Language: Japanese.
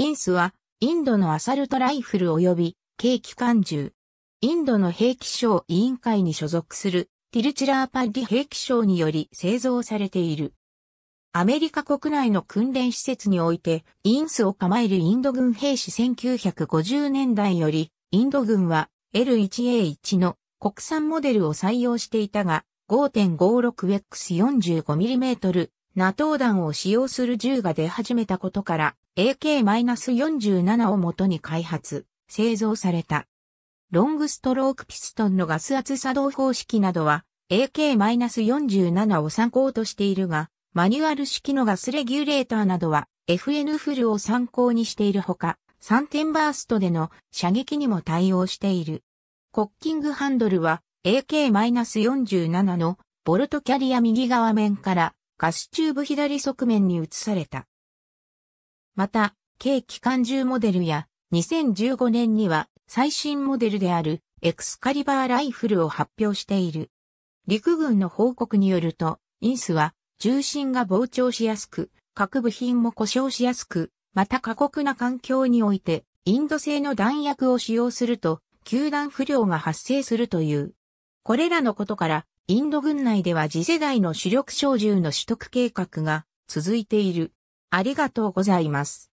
インスは、インドのアサルトライフル及び、軽機関銃。インドの兵器省委員会に所属する、ティルチラーパッリ兵器省により製造されている。アメリカ国内の訓練施設において、インスを構えるインド軍兵士1950年代より、インド軍は L1A1 の国産モデルを採用していたが、5.56X45mm ナトウ弾を使用する銃が出始めたことから AK-47 を元に開発、製造された。ロングストロークピストンのガス圧作動方式などは AK-47 を参考としているが、マニュアル式のガスレギュレーターなどは FN フルを参考にしているほか、3点バーストでの射撃にも対応している。コッキングハンドルは AK-47 のボルトキャリア右側面からガスチューブ左側面に移された。また、軽機関銃モデルや2015年には最新モデルであるエクスカリバーライフルを発表している。陸軍の報告によると、インスは重心が膨張しやすく、各部品も故障しやすく、また過酷な環境において、インド製の弾薬を使用すると、球団不良が発生するという。これらのことから、インド軍内では次世代の主力小銃の取得計画が続いている。ありがとうございます。